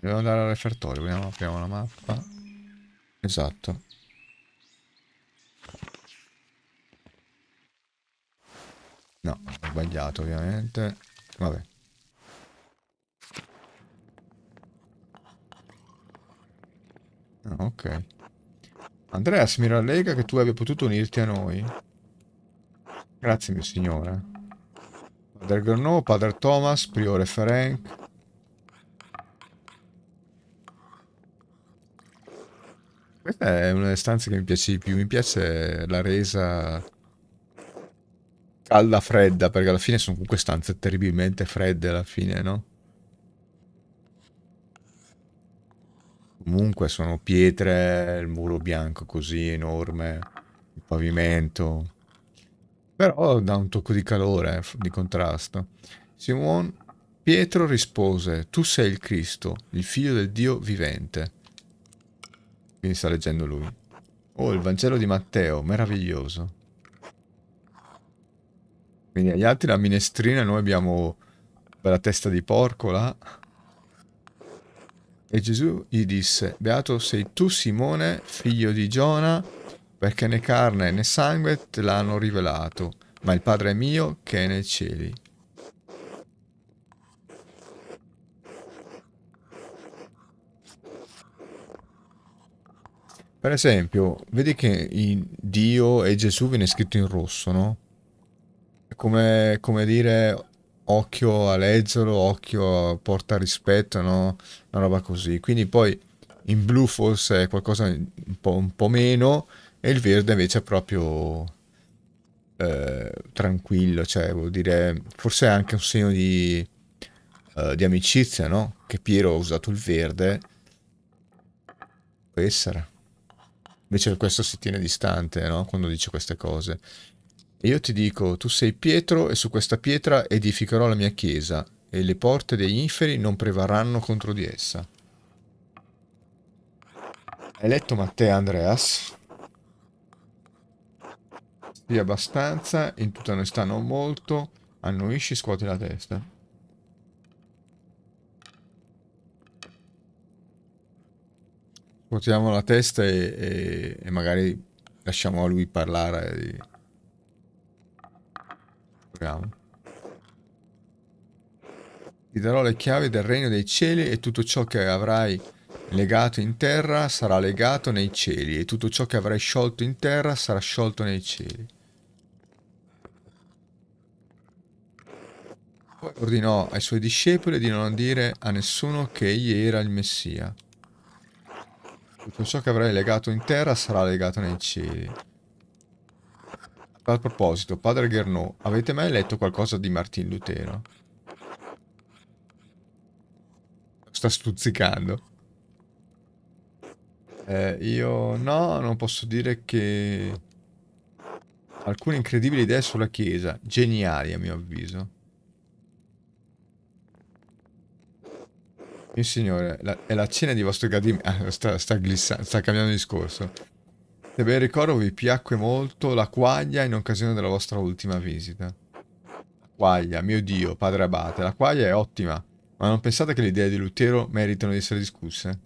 Dobbiamo andare al refertorio, vediamo, apriamo la mappa. Esatto. No, ho sbagliato ovviamente. Vabbè. Ah, ok. Andreas, mi rallega che tu abbia potuto unirti a noi. Grazie, mio signore. Padre Granò, Padre Thomas, Priore Ferenc, Questa è una delle stanze che mi piace di più. Mi piace la resa calda fredda, perché alla fine sono comunque stanze terribilmente fredde alla fine, no? Comunque sono pietre, il muro bianco così enorme, il pavimento. Però dà un tocco di calore, di contrasto. Simon Pietro rispose, tu sei il Cristo, il figlio del Dio vivente. Quindi sta leggendo lui. Oh, il Vangelo di Matteo, meraviglioso. Quindi agli altri la minestrina, noi abbiamo la testa di porco là. E Gesù gli disse, Beato sei tu Simone, figlio di Giona, perché né carne né sangue te l'hanno rivelato, ma il Padre mio che è nei cieli. Per esempio, vedi che in Dio e Gesù viene scritto in rosso, no? come, come dire occhio a leggerlo, occhio a porta rispetto, no? Una roba così. Quindi poi in blu forse è qualcosa un po', un po meno e il verde invece è proprio eh, tranquillo, cioè vuol dire forse è anche un segno di, eh, di amicizia, no? Che Piero ha usato il verde. Può essere. Invece questo si tiene distante, no? Quando dice queste cose. E io ti dico, tu sei Pietro e su questa pietra edificherò la mia chiesa e le porte degli inferi non prevarranno contro di essa. Hai letto Matteo Andreas? Sì, abbastanza, in tutta onestà non molto. Annuisci, scuoti la testa. scuotiamo la testa e, e, e, magari lasciamo a lui parlare di... Proviamo. Ti darò le chiavi del regno dei cieli e tutto ciò che avrai legato in terra sarà legato nei cieli e tutto ciò che avrai sciolto in terra sarà sciolto nei cieli. Poi ordinò ai suoi discepoli di non dire a nessuno che egli era il Messia. Tutto ciò che avrai legato in terra sarà legato nei cieli. A proposito, padre Gernot, avete mai letto qualcosa di Martin Lutero? Sta stuzzicando. Eh, io no, non posso dire che... Alcune incredibili idee sulla Chiesa, geniali a mio avviso. Il signore, la, è la cena di vostro gradimento... Ah, sta, sta, glissando, sta cambiando discorso. Se ben ricordo vi piacque molto la quaglia in occasione della vostra ultima visita. quaglia, mio Dio, padre abate, la quaglia è ottima, ma non pensate che le idee di Lutero meritano di essere discusse?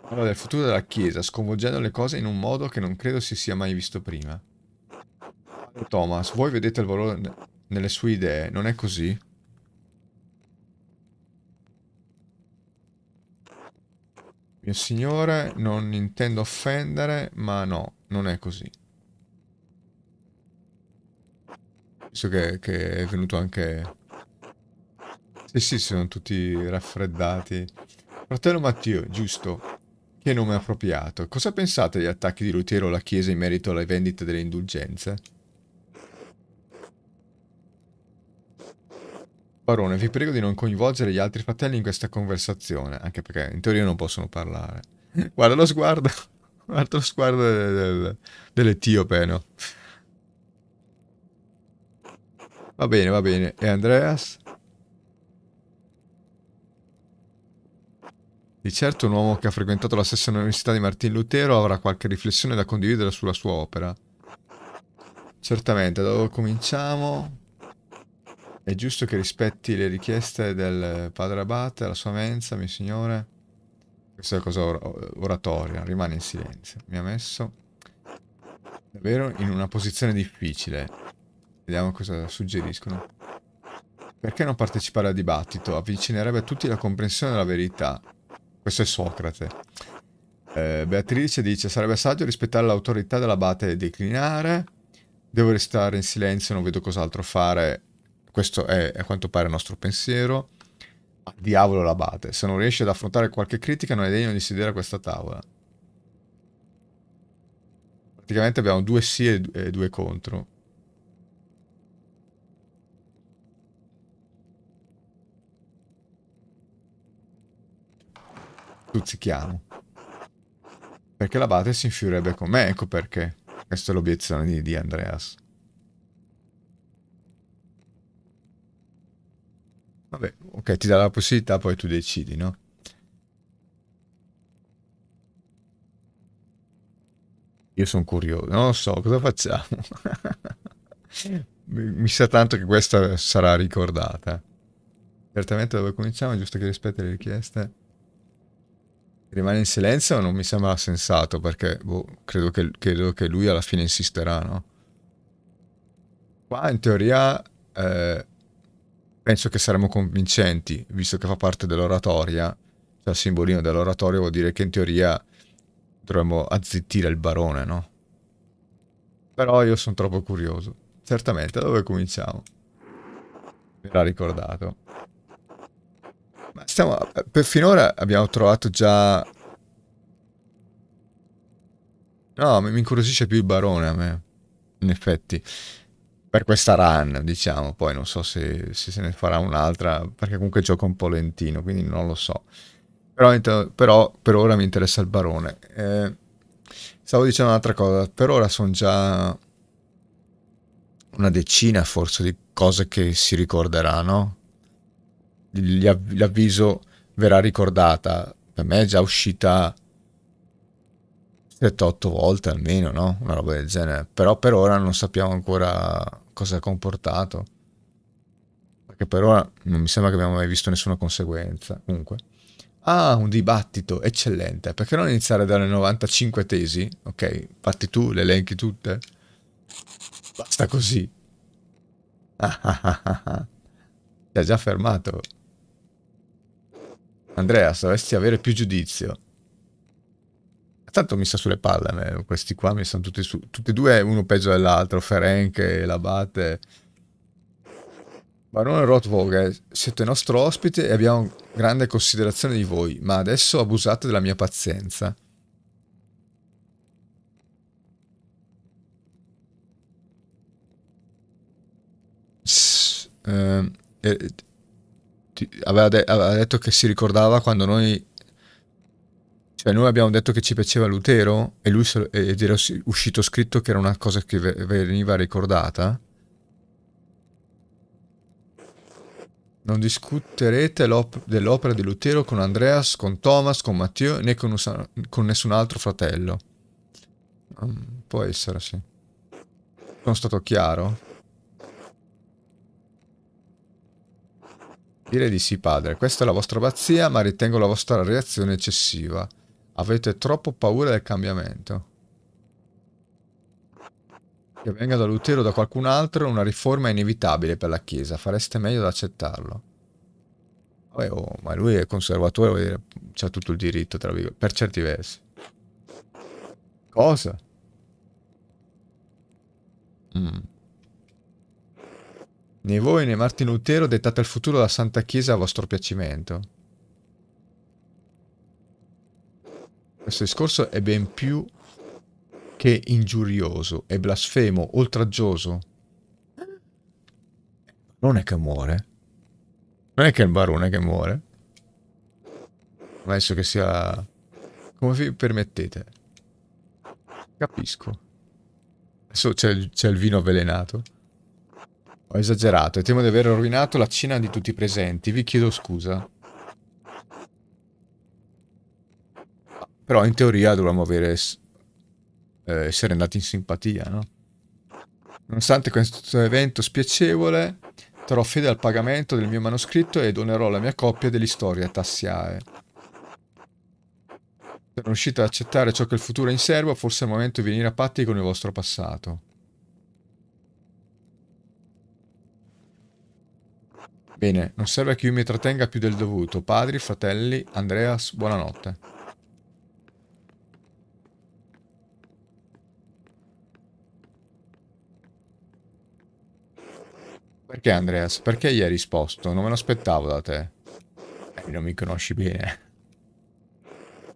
Parla del futuro della Chiesa, sconvolgendo le cose in un modo che non credo si sia mai visto prima. Thomas, voi vedete il valore nelle sue idee, non è così? Mio signore, non intendo offendere, ma no, non è così. Visto che, che è venuto anche... Sì, sì, sono tutti raffreddati. Fratello Matteo, giusto. Che nome appropriato. Cosa pensate degli attacchi di Lutero alla Chiesa in merito alle vendite delle indulgenze? Barone, vi prego di non coinvolgere gli altri fratelli in questa conversazione, anche perché in teoria non possono parlare. Guarda lo sguardo, guarda lo sguardo del, del, dell'etiope, no? Va bene, va bene. E Andreas? Di certo un uomo che ha frequentato la stessa università di Martin Lutero avrà qualche riflessione da condividere sulla sua opera. Certamente, da dove cominciamo? È giusto che rispetti le richieste del padre abate, la sua mensa, mio signore? Questa è cosa or oratoria, rimane in silenzio. Mi ha messo davvero in una posizione difficile. Vediamo cosa suggeriscono. Perché non partecipare al dibattito? Avvicinerebbe a tutti la comprensione della verità. Questo è Socrate. Eh, Beatrice dice, sarebbe saggio rispettare l'autorità dell'abate e declinare. Devo restare in silenzio, non vedo cos'altro fare questo è a quanto pare il nostro pensiero. Diavolo l'abate, Se non riesce ad affrontare qualche critica non è degno di sedere a questa tavola. Praticamente abbiamo due sì e due contro. Stuzzichiamo. Perché l'abate si infiorerebbe con me, ecco perché. Questa è l'obiezione di, di Andreas. Vabbè, ok, ti dà la possibilità, poi tu decidi, no? Io sono curioso, non lo so, cosa facciamo? mi, mi sa tanto che questa sarà ricordata. Certamente dove cominciamo, giusto che rispetti le richieste. Rimane in silenzio non mi sembra sensato, perché boh, credo, che, credo, che, lui alla fine insisterà, no? Qua in teoria... Eh, penso che saremo convincenti, visto che fa parte dell'oratoria, cioè il simbolino dell'oratorio vuol dire che in teoria dovremmo azzittire il barone, no? Però io sono troppo curioso. Certamente, da dove cominciamo? Me l'ha ricordato. Ma stiamo... Per finora abbiamo trovato già... No, mi incuriosisce più il barone a me, in effetti per questa run, diciamo, poi non so se, se, se ne farà un'altra, perché comunque gioca un po' lentino, quindi non lo so. Però, però per ora mi interessa il barone. Eh, stavo dicendo un'altra cosa, per ora sono già una decina forse di cose che si ricorderanno. L'avviso verrà ricordata, per me è già uscita 7-8 volte almeno, no? Una roba del genere. Però per ora non sappiamo ancora cosa ha comportato. Perché per ora non mi sembra che abbiamo mai visto nessuna conseguenza. Comunque. Ah, un dibattito, eccellente. Perché non iniziare dalle 95 tesi? Ok, fatti tu, le elenchi tutte. Basta così. Ah, ah, ah, ah, ah. Ti ha già fermato. Andrea, se dovessi avere più giudizio, Tanto mi sta sulle palle, me. Eh, questi qua mi stanno tutti su, tutti e due, uno peggio dell'altro, Ferenche, Labate. Barone Rothvogel, siete nostro ospite e abbiamo grande considerazione di voi, ma adesso abusate della mia pazienza. eh, eh, ti, aveva, de aveva detto che si ricordava quando noi cioè noi abbiamo detto che ci piaceva Lutero e lui, ed era uscito scritto che era una cosa che veniva ricordata. Non discuterete dell'opera di Lutero con Andreas, con Thomas, con Matteo né con, con nessun altro fratello. Um, può essere, sì. Sono stato chiaro? Direi di sì, padre. Questa è la vostra pazzia, ma ritengo la vostra reazione eccessiva. Avete troppo paura del cambiamento. Che venga da Lutero o da qualcun altro, una riforma è inevitabile per la Chiesa. Fareste meglio ad accettarlo. Vabbè, oh, ma lui è conservatore, vuol dire, c'ha tutto il diritto, tra virgolette, per certi versi. Cosa? Mm. Né voi né Martin Lutero dettate il futuro della Santa Chiesa a vostro piacimento. questo discorso è ben più che ingiurioso, è blasfemo, oltraggioso. Non è che muore. Non è che è il barone che muore. Penso che sia... Come vi permettete. Capisco. Adesso c'è il vino avvelenato. Ho esagerato e temo di aver rovinato la cena di tutti i presenti. Vi chiedo scusa. Però in teoria dovremmo avere... Eh, essere andati in simpatia, no? Nonostante questo evento spiacevole, terrò fede al pagamento del mio manoscritto e donerò la mia copia dell'istoria Tassiae. Sono riuscito ad accettare ciò che il futuro è in serbo, forse è il momento di venire a patti con il vostro passato. Bene, non serve che io mi trattenga più del dovuto. Padri, fratelli, Andreas, buonanotte. Perché Andreas? Perché gli hai risposto? Non me lo aspettavo da te. Eh, non mi conosci bene.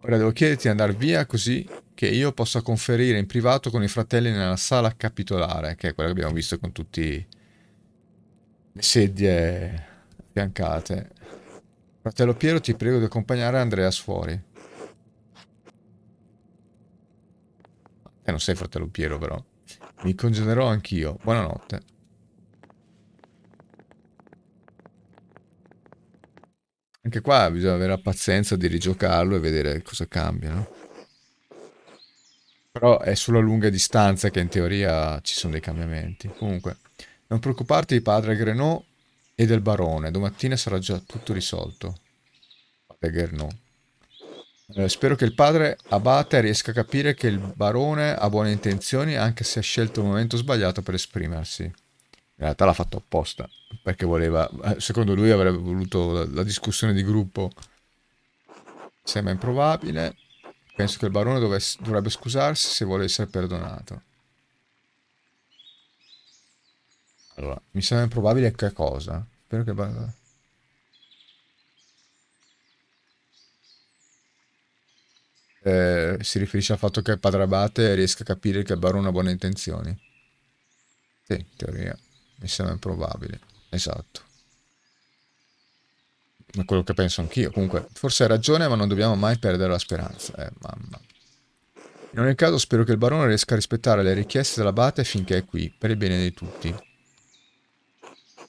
Ora devo chiederti di andare via così che io possa conferire in privato con i fratelli nella sala capitolare, che è quella che abbiamo visto con tutti le sedie affiancate. Fratello Piero, ti prego di accompagnare Andreas fuori. Eh, non sei fratello Piero, però. Mi congederò anch'io. Buonanotte. Anche qua bisogna avere la pazienza di rigiocarlo e vedere cosa cambia, no? Però è sulla lunga distanza che in teoria ci sono dei cambiamenti. Comunque, non preoccuparti di padre Grenot e del barone. Domattina sarà già tutto risolto. Padre Grenot. Eh, spero che il padre Abate riesca a capire che il barone ha buone intenzioni anche se ha scelto il momento sbagliato per esprimersi. In realtà l'ha fatto apposta, perché voleva, eh, secondo lui avrebbe voluto la, la discussione di gruppo. Sembra improbabile. Penso che il barone dovesse, dovrebbe scusarsi se vuole essere perdonato. Allora, mi sembra improbabile che cosa? Spero che... Eh, si riferisce al fatto che il padre abate riesca a capire che il barone ha buone intenzioni. Sì, in teoria mi sembra improbabile, esatto. Ma quello che penso anch'io, comunque forse hai ragione ma non dobbiamo mai perdere la speranza, eh mamma. In ogni caso spero che il barone riesca a rispettare le richieste dell'abate finché è qui, per il bene di tutti.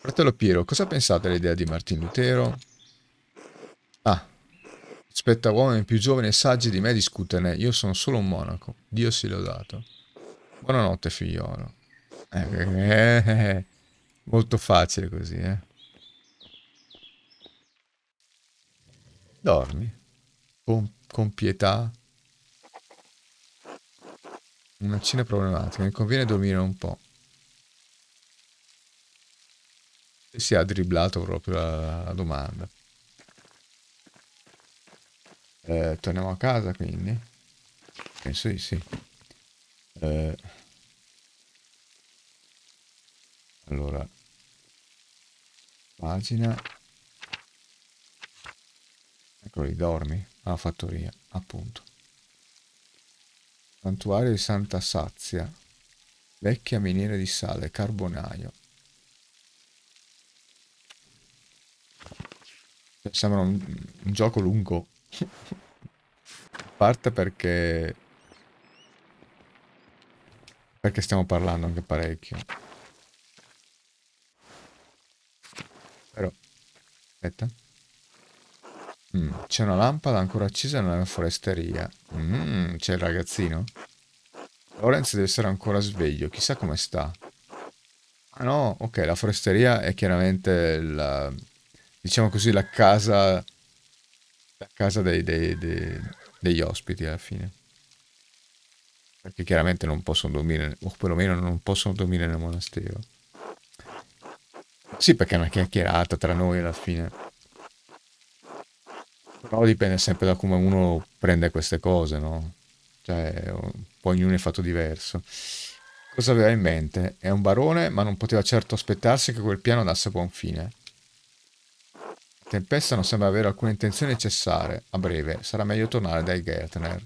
Fratello Piero, cosa pensate dell'idea di Martin Lutero? Ah, aspetta uomini più giovani e saggi di me discuterne, io sono solo un monaco, Dio si l'ho dato. Buonanotte figliolo. Eh, eh, eh, eh, eh. Molto facile così, eh. Dormi. Con, con pietà. Una cena problematica. Mi conviene dormire un po'. E si è dribblato proprio la, la domanda. Eh, torniamo a casa quindi? Penso di sì. Eh, allora, Pagina. Eccolo lì, dormi. Ah, fattoria, appunto. Santuario di Santa Sazia. Vecchia miniera di sale, carbonaio. Sembra un, un gioco lungo. A parte perché... Perché stiamo parlando anche parecchio. Però... Aspetta. Mm, c'è una lampada ancora accesa nella foresteria. Mm, c'è il ragazzino? Lorenz deve essere ancora sveglio, chissà come sta. Ah no, ok, la foresteria è chiaramente la... diciamo così, la casa... la casa dei, dei, dei, degli ospiti alla fine. Perché chiaramente non possono dormire, o perlomeno non possono dormire nel monastero. Sì, perché è una chiacchierata tra noi alla fine. Però dipende sempre da come uno prende queste cose, no? Cioè, poi ognuno è fatto diverso. Cosa aveva in mente? È un barone, ma non poteva certo aspettarsi che quel piano andasse a buon fine. Tempesta non sembra avere alcuna intenzione di cessare. A breve sarà meglio tornare dai Gertner.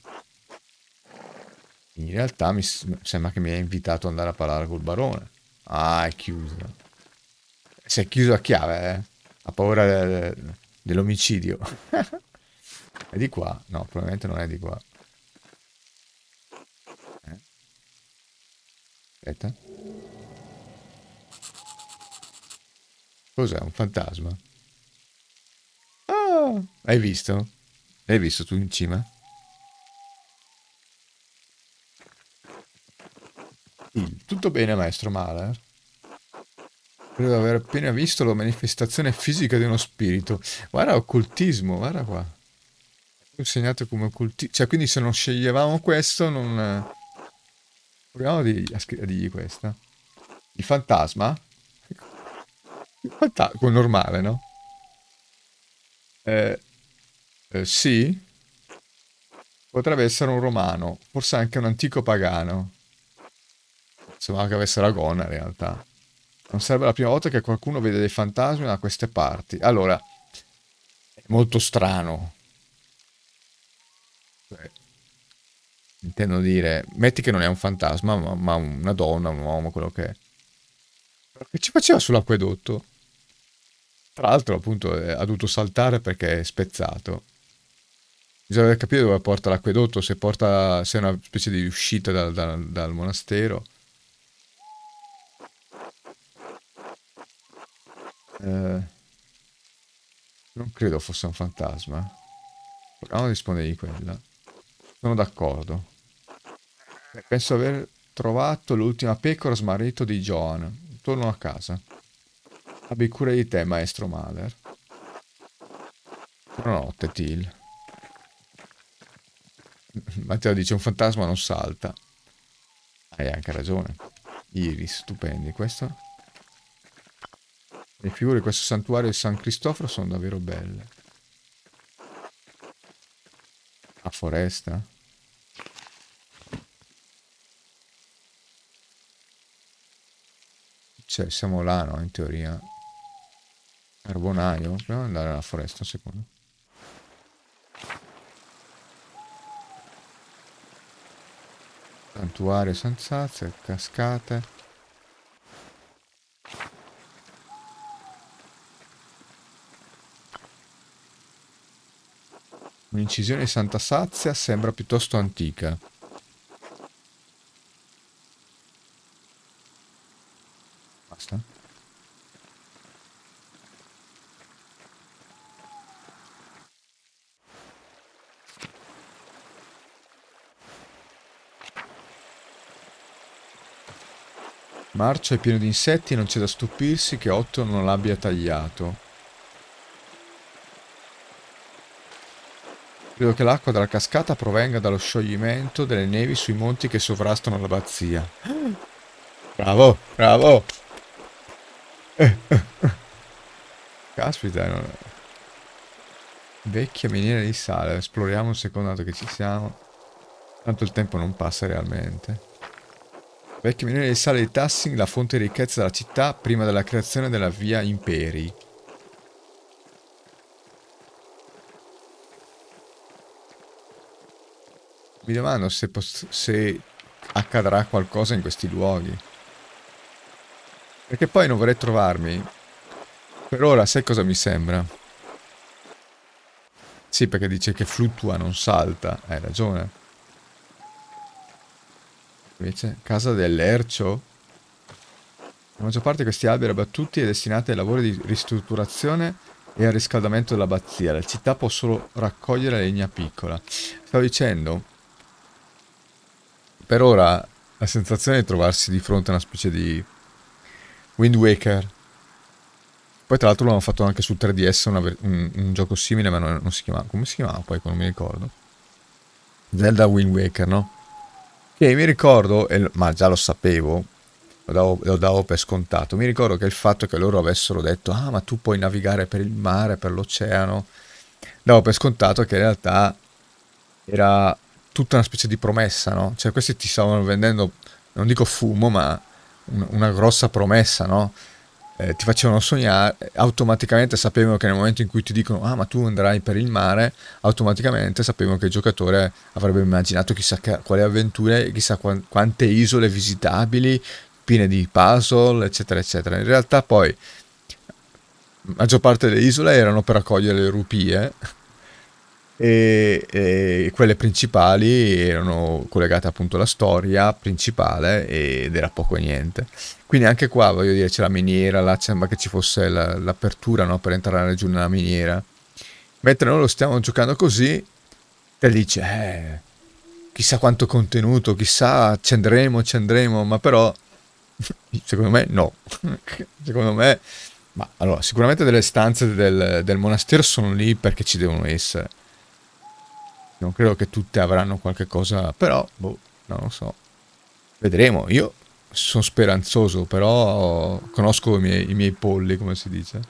In realtà mi sembra che mi ha invitato ad andare a parlare col barone. Ah, è chiuso si è chiuso a chiave, eh? ha paura de de dell'omicidio. è di qua? No, probabilmente non è di qua. Eh? Aspetta. Cos'è? Un fantasma? Ah, hai visto? L'hai visto tu in cima? Tutto bene, maestro Mahler? Eh? Credo di aver appena visto la manifestazione fisica di uno spirito. Guarda, occultismo, guarda qua. Segnato come occultismo. Cioè, quindi se non sceglievamo questo, non... Proviamo a dirgli, a dirgli questa. Il fantasma? Ecco. Il fantasma, ecco, normale, no? Eh, eh, sì. Potrebbe essere un romano, forse anche un antico pagano. Sembrava che avesse la gonna, in realtà. Non sarebbe la prima volta che qualcuno vede dei fantasmi da queste parti. Allora, è molto strano. Beh, cioè, intendo dire, metti che non è un fantasma, ma, ma una donna, un uomo, quello che è. che ci faceva sull'acquedotto? Tra l'altro, appunto, eh, ha dovuto saltare perché è spezzato. Bisogna capire dove porta l'acquedotto, se, porta, se è una specie di uscita dal, dal, dal monastero. Eh, non credo fosse un fantasma. Proviamo a rispondere di quella. Sono d'accordo. Penso aver trovato l'ultima pecora smarrito di Joan. Torno a casa. Abbi cura di te, maestro Mahler. Buonanotte, Till. Matteo dice un fantasma non salta. Hai anche ragione. Iris, stupendi. questo? Le figure di questo santuario di San Cristoforo sono davvero belle. La foresta? Cioè, siamo là, no? In teoria. Carbonaio? Proviamo ad andare alla foresta un secondo. Santuario, sanzazze, cascate. Un'incisione di Santa Sazia sembra piuttosto antica. Basta. Marcio è pieno di insetti e non c'è da stupirsi che Otto non l'abbia tagliato. Credo che l'acqua dalla cascata provenga dallo scioglimento delle nevi sui monti che sovrastano l'abbazia. Bravo, bravo! Caspita, non è... Vecchia miniera di sale. Esploriamo un secondo dato che ci siamo. Tanto il tempo non passa realmente. Vecchia miniera di sale di Tassing, la fonte di ricchezza della città prima della creazione della via Imperi. Mi domando se, se accadrà qualcosa in questi luoghi. Perché poi non vorrei trovarmi. Per ora, sai cosa mi sembra? Sì, perché dice che fluttua, non salta. Hai ragione. Invece, casa dell'ercio? La maggior parte di questi alberi abbattuti è destinata ai lavori di ristrutturazione e al riscaldamento dell'abbazia. La città può solo raccogliere legna piccola. Stavo dicendo, per ora la sensazione di trovarsi di fronte a una specie di Wind Waker. Poi tra l'altro l'hanno fatto anche su 3DS una, un, un, gioco simile, ma non, non, si chiamava... Come si chiamava poi? Non mi ricordo. Zelda Wind Waker, no? Che mi ricordo, ma già lo sapevo, lo davo, lo davo, per scontato. Mi ricordo che il fatto che loro avessero detto, ah ma tu puoi navigare per il mare, per l'oceano, davo per scontato che in realtà era tutta una specie di promessa, no? Cioè questi ti stavano vendendo, non dico fumo, ma un, una grossa promessa, no? Eh, ti facevano sognare, automaticamente sapevano che nel momento in cui ti dicono ah ma tu andrai per il mare, automaticamente sapevano che il giocatore avrebbe immaginato chissà che, quali avventure, chissà quante isole visitabili, piene di puzzle, eccetera, eccetera. In realtà poi la maggior parte delle isole erano per accogliere le rupie e, e quelle principali erano collegate appunto alla storia principale ed era poco e niente. Quindi anche qua, voglio dire, c'è la miniera, là sembra che ci fosse la, l'apertura no, per entrare giù nella miniera. Mentre noi lo stiamo giocando così, e dice, eh, chissà quanto contenuto, chissà, ci andremo, ci andremo, ma però, secondo me no. secondo me, ma allora, sicuramente delle stanze del, del monastero sono lì perché ci devono essere non credo che tutte avranno qualche cosa, però, boh, non lo so. Vedremo, io sono speranzoso, però conosco i miei, i miei polli, come si dice.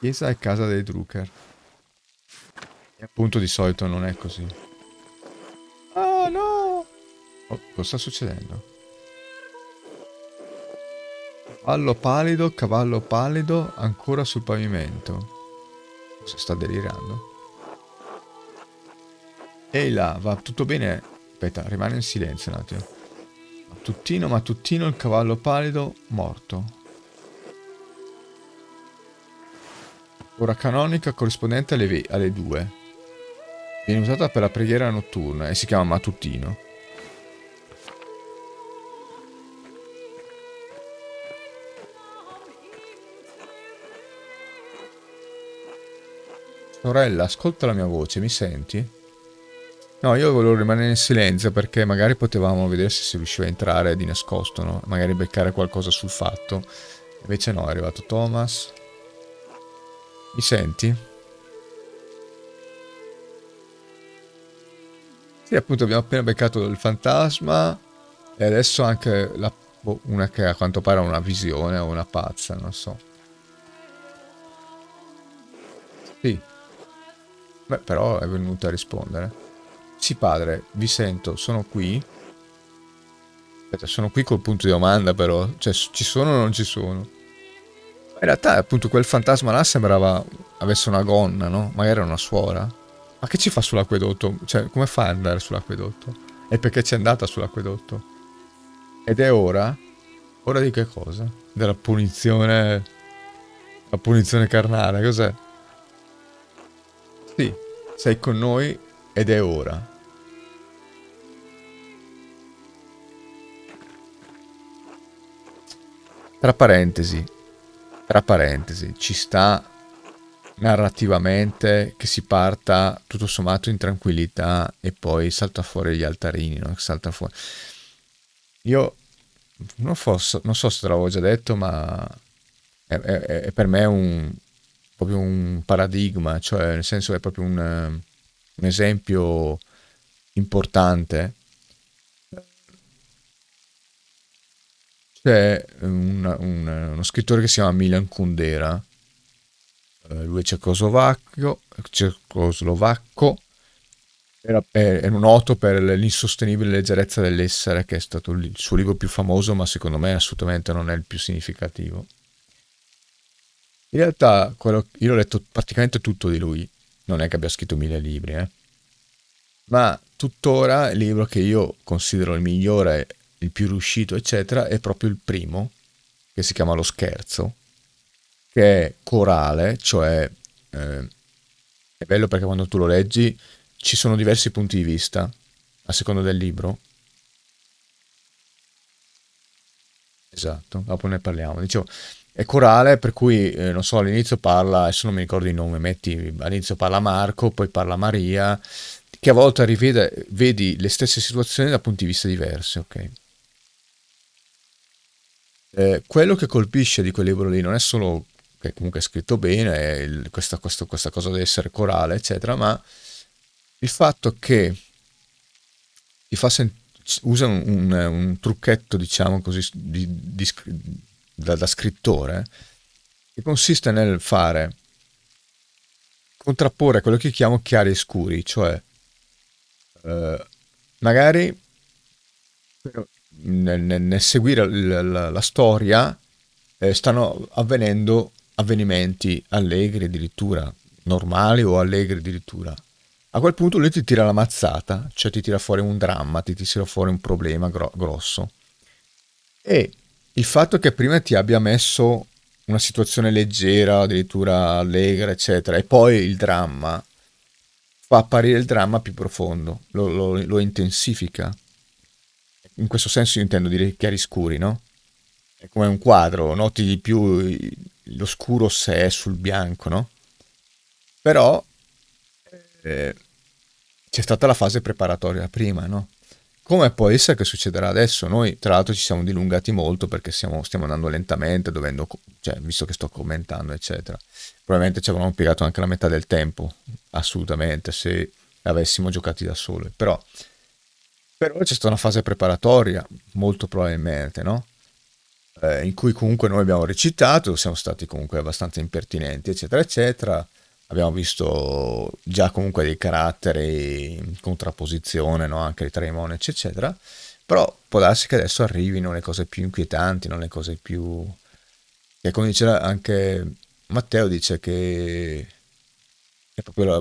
Chiesa e casa dei Drucker. E appunto di solito non è così. Ah, no! Oh, cosa sta succedendo? Cavallo palido, cavallo palido, ancora sul pavimento. Si sta delirando. Ehi là, va tutto bene? Aspetta, rimane in silenzio un attimo. Mattutino, mattuttino, il cavallo pallido, morto. Ora canonica corrispondente alle, alle 2. Viene usata per la preghiera notturna e si chiama mattuttino. Sorella, ascolta la mia voce, mi senti? No, io volevo rimanere in silenzio perché magari potevamo vedere se si riusciva a entrare di nascosto, no? Magari beccare qualcosa sul fatto. Invece no, è arrivato Thomas. Mi senti? Sì, appunto, abbiamo appena beccato il fantasma e adesso anche la, boh, una che a quanto pare ha una visione o una pazza, non so. Sì. Beh, però è venuta a rispondere. Sì padre, vi sento, sono qui. Aspetta, sono qui col punto di domanda però. Cioè, ci sono o non ci sono? In realtà appunto quel fantasma là sembrava avesse una gonna, no? Magari era una suora. Ma che ci fa sull'acquedotto? Cioè, come fa ad andare sull'acquedotto? E perché c'è andata sull'acquedotto? Ed è ora? Ora di che cosa? Della punizione... La punizione carnale, cos'è? Sì, sei con noi ed è ora. Tra parentesi, tra parentesi, ci sta narrativamente che si parta tutto sommato in tranquillità e poi salta fuori gli altarini, no? Salta fuori. Io non, fosso, non so se te l'avevo già detto, ma è, è, è per me un, proprio un paradigma, cioè nel senso è proprio un un esempio importante, c'è un, un, uno scrittore che si chiama Milan Kundera, eh, lui è cecoslovacco, cecoslovacco era, era, noto per l'insostenibile leggerezza dell'essere, che è stato il suo libro più famoso, ma secondo me assolutamente non è il più significativo. In realtà quello, io ho letto praticamente tutto di lui, non è che abbia scritto mille libri, eh? ma tuttora il libro che io considero il migliore, il più riuscito, eccetera, è proprio il primo, che si chiama Lo scherzo, che è corale, cioè eh, è bello perché quando tu lo leggi ci sono diversi punti di vista a seconda del libro. Esatto, dopo ne parliamo. Dicevo, è corale, per cui eh, non so, all'inizio parla, adesso non mi ricordo il nome, metti all'inizio parla Marco, poi parla Maria, che a volte rivede, vedi le stesse situazioni da punti di vista diversi, ok? Eh, quello che colpisce di quel libro lì non è solo che comunque è scritto bene, il, questa, questo, questa cosa di essere corale, eccetera, ma il fatto che ti fa sentire usa un, un, un, trucchetto, diciamo così, di, di, da, da scrittore, che consiste nel fare contrapporre quello che chiamo chiari e scuri, cioè eh, magari nel, nel, nel seguire la, la, la storia eh, stanno avvenendo avvenimenti allegri addirittura, normali o allegri addirittura. A quel punto lui ti tira la mazzata, cioè ti tira fuori un dramma, ti tira fuori un problema gro- grosso. E il fatto che prima ti abbia messo una situazione leggera, addirittura allegra, eccetera, e poi il dramma fa apparire il dramma più profondo, lo, lo, lo intensifica. In questo senso io intendo dire chiari scuri, no? È come un quadro, noti di più l'oscuro se è sul bianco, no? Però eh, c'è stata la fase preparatoria prima, no? come può essere che succederà adesso? Noi tra l'altro ci siamo dilungati molto perché siamo, stiamo andando lentamente, dovendo, cioè, visto che sto commentando, eccetera. Probabilmente ci avremmo piegato anche la metà del tempo, assolutamente, se avessimo giocati da soli. Però, però c'è stata una fase preparatoria, molto probabilmente, no? Eh, in cui comunque noi abbiamo recitato, siamo stati comunque abbastanza impertinenti, eccetera, eccetera abbiamo visto già comunque dei caratteri in contrapposizione, no? anche i monaci eccetera. Però può darsi che adesso arrivino le cose più inquietanti, non le cose più... E come diceva anche Matteo, dice che è proprio la,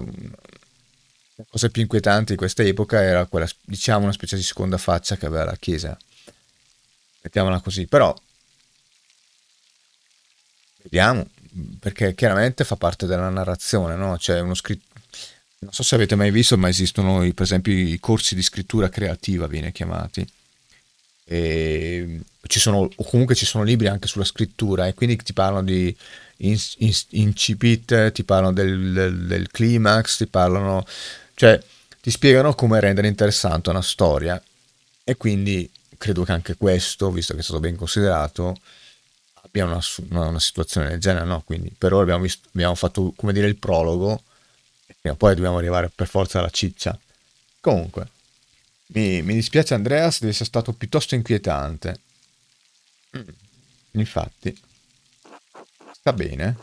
la cosa più inquietante di questa epoca era quella, diciamo, una specie di seconda faccia che aveva la Chiesa. Mettiamola così, però... Vediamo perché chiaramente fa parte della narrazione, no? Cioè uno scrittore... Non so se avete mai visto, ma esistono per esempio i corsi di scrittura creativa, viene chiamati. E ci sono, o comunque ci sono libri anche sulla scrittura e quindi ti parlano di in, in, incipit, ti parlano del, del, del climax, ti parlano... Cioè, ti spiegano come rendere interessante una storia e quindi credo che anche questo, visto che è stato ben considerato, abbiamo una, una, una situazione del genere, no? Quindi per ora abbiamo, visto, abbiamo fatto, come dire, il prologo, e poi dobbiamo arrivare per forza alla ciccia. Comunque, mi, mi dispiace Andreas di essere stato piuttosto inquietante. Mm. infatti, sta bene?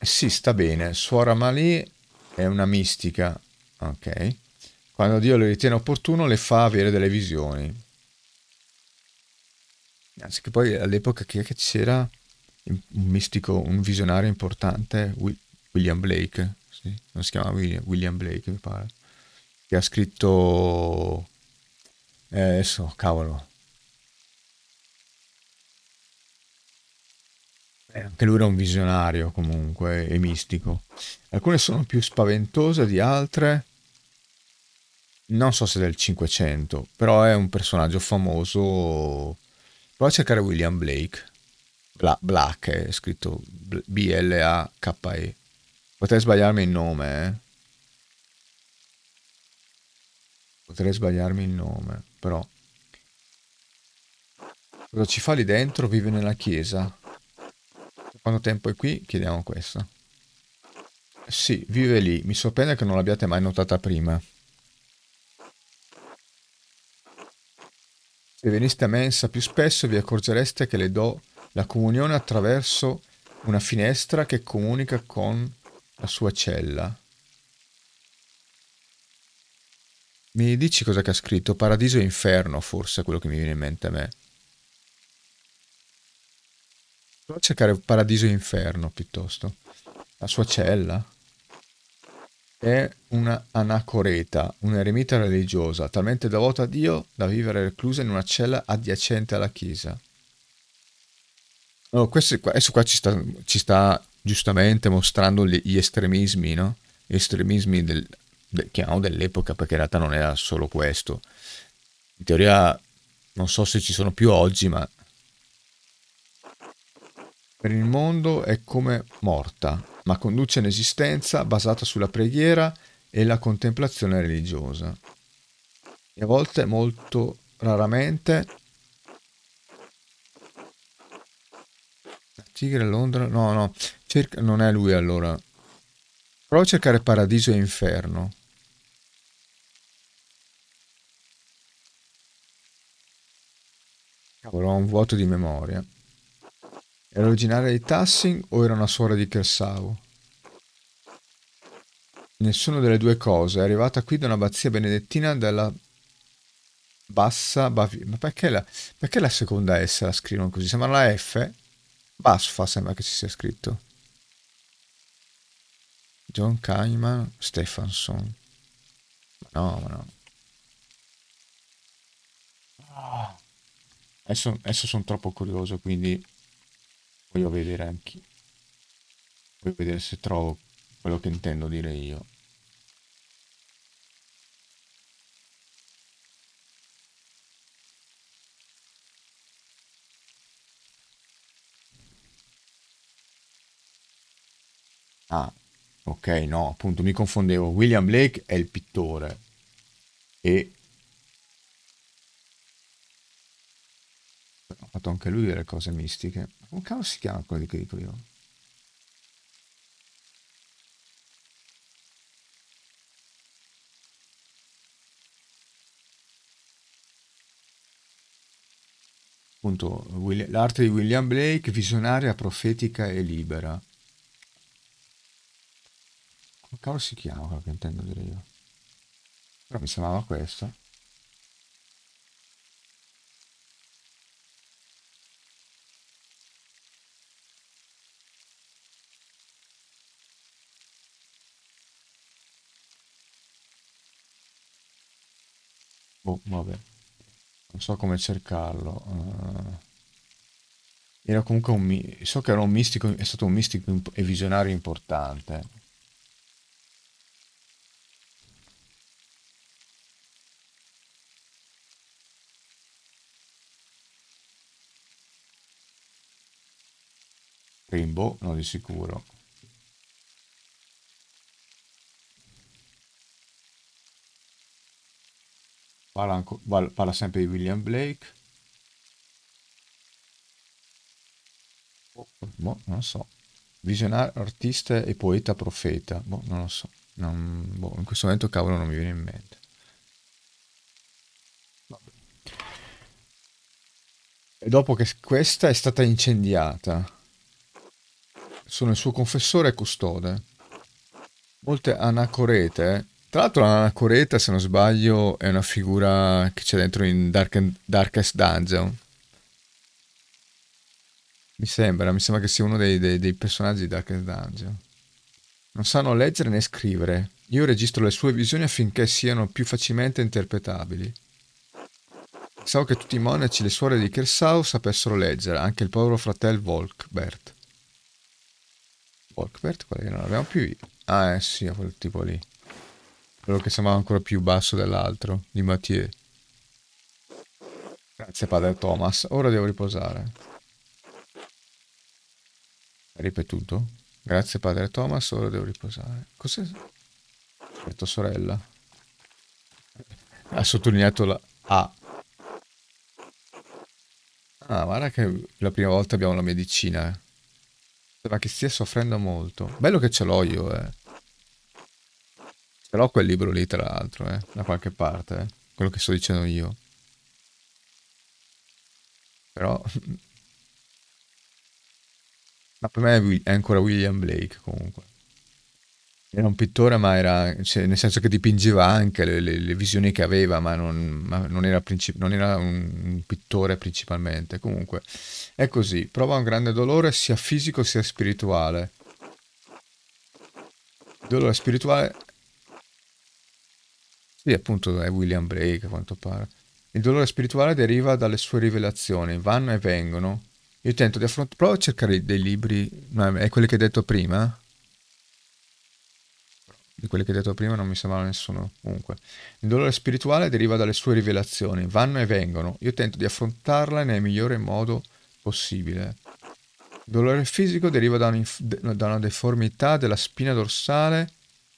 Sì, sta bene. Suora Malì è una mistica, ok? Quando Dio le ritiene opportuno le fa avere delle visioni. Anzi, che poi all'epoca chi è che c'era un mistico, un visionario importante, William Blake, sì? non si chiama William Blake, mi pare, che ha scritto... Eh, adesso, cavolo. Eh, anche lui era un visionario comunque e mistico. Alcune sono più spaventose di altre. Non so se del 500, però è un personaggio famoso Prova a cercare William Blake. Bla- Black è eh, scritto B-L-A-K-E. Potrei sbagliarmi il nome, eh? Potrei sbagliarmi il nome, però... Cosa ci fa lì dentro? Vive nella chiesa. Quanto tempo è qui? Chiediamo questo. Sì, vive lì. Mi sorprende che non l'abbiate mai notata prima. Se veniste a mensa più spesso vi accorgereste che le do la comunione attraverso una finestra che comunica con la sua cella. Mi dici cosa che ha scritto? Paradiso e inferno, forse è quello che mi viene in mente a me. Provo a cercare paradiso e inferno piuttosto. La sua cella è una anacoreta, un'eremita religiosa, talmente devota a Dio da vivere reclusa in una cella adiacente alla chiesa. Allora, oh, questo qua, adesso qua ci sta, ci sta giustamente mostrando gli, gli, estremismi, no? Gli estremismi del, del, dell'epoca, perché in realtà non era solo questo. In teoria, non so se ci sono più oggi, ma per il mondo è come morta, ma conduce un'esistenza basata sulla preghiera e la contemplazione religiosa. E a volte, molto raramente, la tigre a Londra, no, no, cerca... non è lui allora. Prova a cercare paradiso e inferno. Cavolo, ho un vuoto di memoria. Era originaria di Tassin o era una suora di Kersau? Nessuna delle due cose. È arrivata qui da un'abbazia benedettina della bassa Baviera. Ma perché la, perché la seconda S la scrivono così? Sembra la F? Basfa sembra che ci sia scritto. John Kaiman Stefanson. no, ma no. Ah. Adesso, adesso sono troppo curioso, quindi Voglio vedere anche... Voglio vedere se trovo quello che intendo dire io. Ah, ok, no, appunto mi confondevo. William Blake è il pittore e ha fatto anche lui delle cose mistiche. Come cavolo si chiama quelli che dico io? Appunto, l'arte di William Blake, visionaria, profetica e libera. Come cavolo si chiama quello che intendo dire io? Però mi sembrava questo. Boh, vabbè. Non so come cercarlo. Uh, era comunque un... So che era un mistico, è stato un mistico e visionario importante. Rimbo, no di sicuro. Parla, parla sempre di William Blake. Boh, non so. Visionario, artista e poeta profeta. Boh, non lo so. Non, boh, in questo momento cavolo non mi viene in mente. E dopo che questa è stata incendiata, sono il suo confessore e custode. Molte anacorete tra l'altro la Coreta, se non sbaglio, è una figura che c'è dentro in Dark and... Darkest Dungeon. Mi sembra, mi sembra che sia uno dei, dei, dei personaggi di Darkest Dungeon. Non sanno leggere né scrivere. Io registro le sue visioni affinché siano più facilmente interpretabili. Pensavo che tutti i monaci e le suore di Kersau sapessero leggere, anche il povero fratello Volkbert. Volkbert? Quale è? Non l'abbiamo più... Ah, eh sì, è quel tipo lì quello che sembrava ancora più basso dell'altro, di Mathieu. Grazie padre Thomas, ora devo riposare. Ripetuto. Grazie padre Thomas, ora devo riposare. Cos'è? Aspetta sorella. Ha sottolineato la A. Ah, guarda che la prima volta abbiamo la medicina. Eh. Sembra che stia soffrendo molto. Bello che ce l'ho io, eh. Però quel libro lì, tra l'altro, eh, da qualche parte, eh. quello che sto dicendo io. Però... Ma per me è ancora William Blake, comunque. Era un pittore, ma era... Cioè, nel senso che dipingeva anche le, le, le visioni che aveva, ma non, ma non era, non era un, un pittore principalmente. Comunque, è così. Prova un grande dolore, sia fisico sia spirituale. dolore spirituale sì, appunto è William Blake a quanto pare. Il dolore spirituale deriva dalle sue rivelazioni, vanno e vengono. Io tento di affrontare... Provo a cercare dei libri... ma è quelli che hai detto prima? Di quelli che hai detto prima non mi sembrava nessuno. Comunque. Il dolore spirituale deriva dalle sue rivelazioni, vanno e vengono. Io tento di affrontarla nel migliore modo possibile. Il dolore fisico deriva da, da una deformità della spina dorsale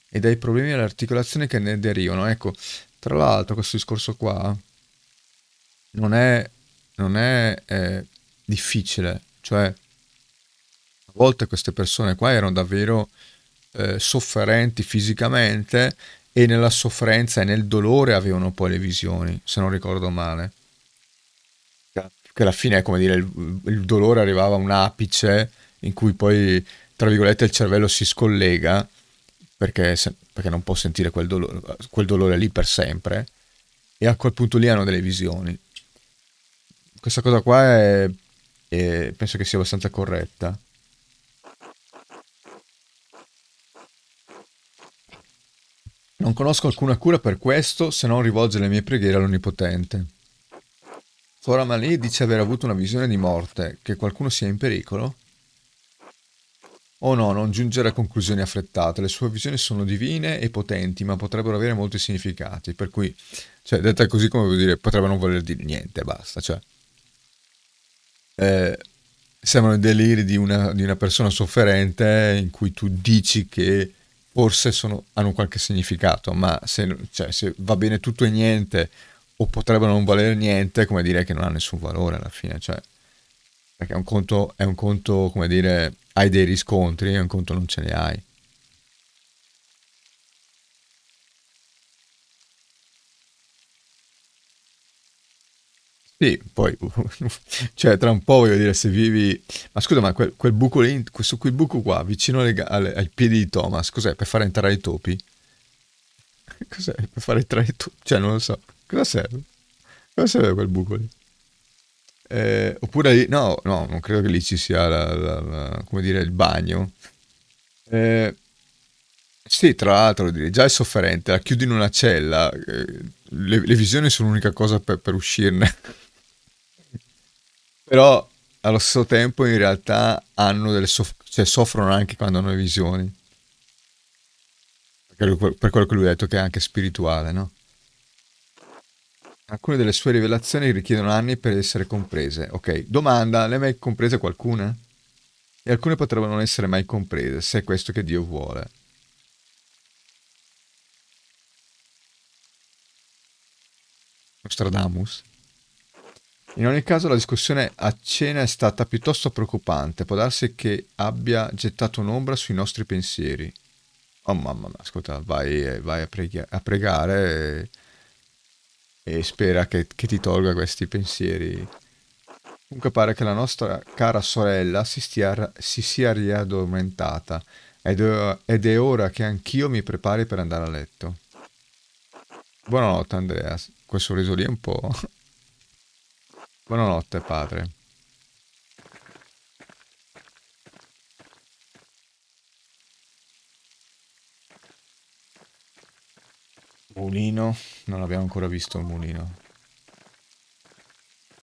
e dai problemi all'articolazione che ne derivano. Ecco, tra l'altro questo discorso qua non è, non è eh, difficile, cioè a volte queste persone qua erano davvero eh, sofferenti fisicamente e nella sofferenza e nel dolore avevano poi le visioni, se non ricordo male. Che alla fine è come dire, il, il dolore arrivava a un apice in cui poi, tra virgolette, il cervello si scollega perché, se, perché non può sentire quel dolore, quel dolore lì per sempre, e a quel punto lì hanno delle visioni. Questa cosa qua è, è, penso che sia abbastanza corretta. Non conosco alcuna cura per questo se non rivolgere le mie preghiere all'Onnipotente. Flora Malé dice aver avuto una visione di morte, che qualcuno sia in pericolo, o oh no, non giungere a conclusioni affrettate, le sue visioni sono divine e potenti, ma potrebbero avere molti significati, per cui, cioè, detta così come vuol dire, potrebbe non voler dire niente, basta, cioè... Eh, sembrano i deliri di una, di una, persona sofferente in cui tu dici che forse sono, hanno qualche significato, ma se, cioè, se va bene tutto e niente, o potrebbero non valere niente, come dire che non ha nessun valore alla fine, cioè... Perché è un conto, è un conto come dire hai dei riscontri e un conto non ce ne hai. Sì, poi, cioè, tra un po' voglio dire, se vivi... Ma scusa, ma quel, quel buco lì, questo qui buco qua, vicino alle, alle, ai piedi di Thomas, cos'è? Per far entrare i topi? Cos'è? Per far entrare i topi? Cioè, non lo so. Cosa serve? Cosa serve quel buco lì? Eh, oppure lì, no, no, non credo che lì ci sia la, la, la, come dire, il bagno. Eh, sì, tra l'altro, già è sofferente, la chiudi in una cella, eh, le, le, visioni sono l'unica cosa per, per uscirne. Però allo stesso tempo in realtà hanno delle soff- cioè, soffrono anche quando hanno le visioni. Per quello che lui ha detto che è anche spirituale, no? Alcune delle sue rivelazioni richiedono anni per essere comprese. Ok, domanda, le hai mai comprese qualcuna? E alcune potrebbero non essere mai comprese, se è questo che Dio vuole. Nostradamus. In ogni caso la discussione a cena è stata piuttosto preoccupante, può darsi che abbia gettato un'ombra sui nostri pensieri. Oh mamma mia, ascolta, vai, eh, vai a, preg- a pregare. E eh e spera che, che ti tolga questi pensieri. Comunque pare che la nostra cara sorella si, stia, si sia riaddormentata ed, ed è ora che anch'io mi prepari per andare a letto. Buonanotte Andrea, quel sorriso lì è un po'... Buonanotte padre. Mulino? Non abbiamo ancora visto un mulino.